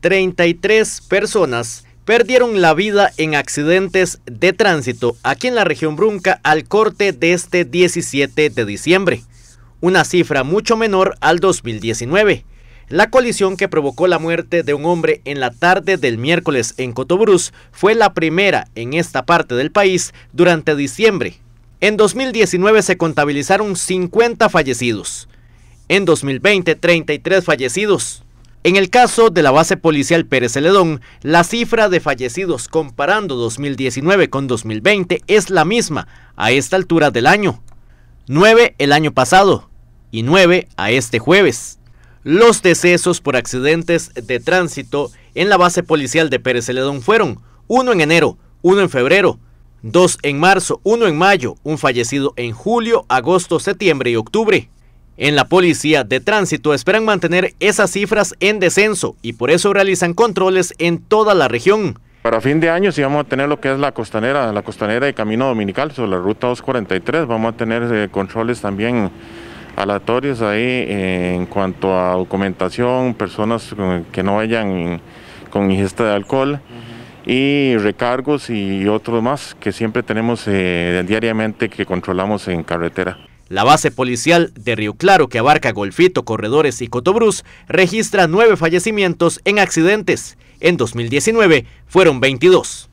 33 personas perdieron la vida en accidentes de tránsito aquí en la región Brunca al corte de este 17 de diciembre, una cifra mucho menor al 2019. La colisión que provocó la muerte de un hombre en la tarde del miércoles en Cotobruz fue la primera en esta parte del país durante diciembre. En 2019 se contabilizaron 50 fallecidos. En 2020, 33 fallecidos. En el caso de la base policial Pérez Celedón, la cifra de fallecidos comparando 2019 con 2020 es la misma a esta altura del año. 9 el año pasado y 9 a este jueves. Los decesos por accidentes de tránsito en la base policial de Pérez Celedón fueron 1 en enero, 1 en febrero, 2 en marzo, 1 en mayo, un fallecido en julio, agosto, septiembre y octubre en la Policía de Tránsito esperan mantener esas cifras en descenso y por eso realizan controles en toda la región. Para fin de año, si vamos a tener lo que es la costanera, la costanera de Camino Dominical sobre la ruta 243, vamos a tener eh, controles también aleatorios ahí eh, en cuanto a documentación, personas que no vayan con ingesta de alcohol y recargos y otros más que siempre tenemos eh, diariamente que controlamos en carretera. La base policial de Río Claro, que abarca Golfito, Corredores y Cotobruz, registra nueve fallecimientos en accidentes. En 2019 fueron 22.